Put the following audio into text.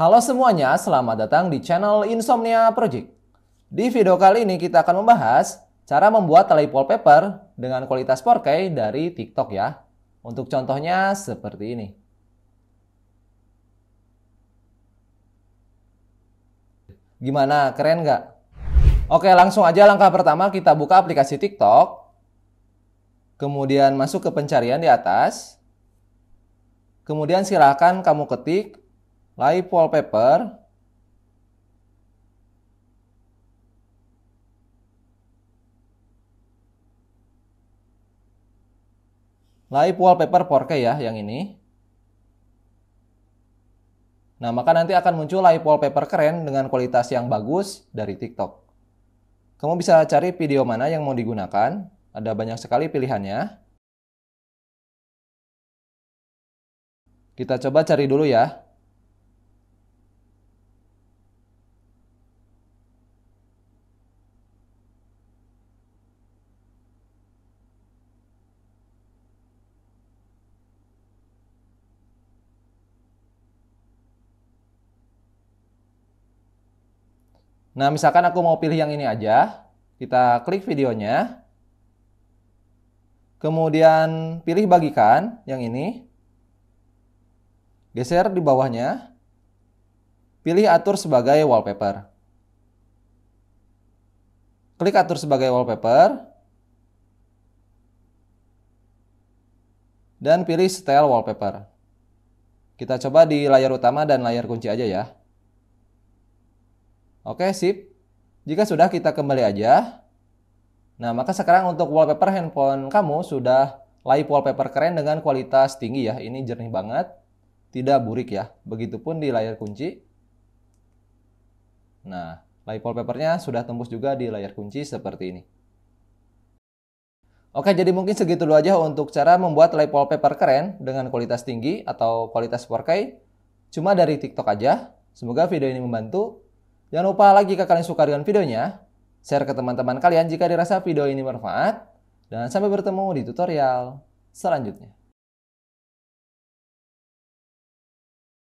Halo semuanya, selamat datang di channel Insomnia Project. Di video kali ini kita akan membahas cara membuat tali wallpaper dengan kualitas 4K dari TikTok ya. Untuk contohnya seperti ini. Gimana, keren nggak? Oke, langsung aja langkah pertama kita buka aplikasi TikTok. Kemudian masuk ke pencarian di atas. Kemudian silahkan kamu ketik live wallpaper live wallpaper 4K ya yang ini Nah, maka nanti akan muncul live wallpaper keren dengan kualitas yang bagus dari TikTok. Kamu bisa cari video mana yang mau digunakan, ada banyak sekali pilihannya. Kita coba cari dulu ya. Nah, misalkan aku mau pilih yang ini aja. Kita klik videonya. Kemudian pilih bagikan yang ini. Geser di bawahnya. Pilih atur sebagai wallpaper. Klik atur sebagai wallpaper. Dan pilih style wallpaper. Kita coba di layar utama dan layar kunci aja ya. Oke, sip. Jika sudah kita kembali aja. Nah, maka sekarang untuk wallpaper handphone kamu sudah live wallpaper keren dengan kualitas tinggi ya. Ini jernih banget, tidak burik ya. Begitupun di layar kunci. Nah, live wallpapernya sudah tembus juga di layar kunci seperti ini. Oke, jadi mungkin segitu dulu aja untuk cara membuat live wallpaper keren dengan kualitas tinggi atau kualitas 4K. Cuma dari TikTok aja. Semoga video ini membantu. Jangan lupa lagi jika kalian suka dengan videonya, share ke teman-teman kalian jika dirasa video ini bermanfaat. Dan sampai bertemu di tutorial selanjutnya.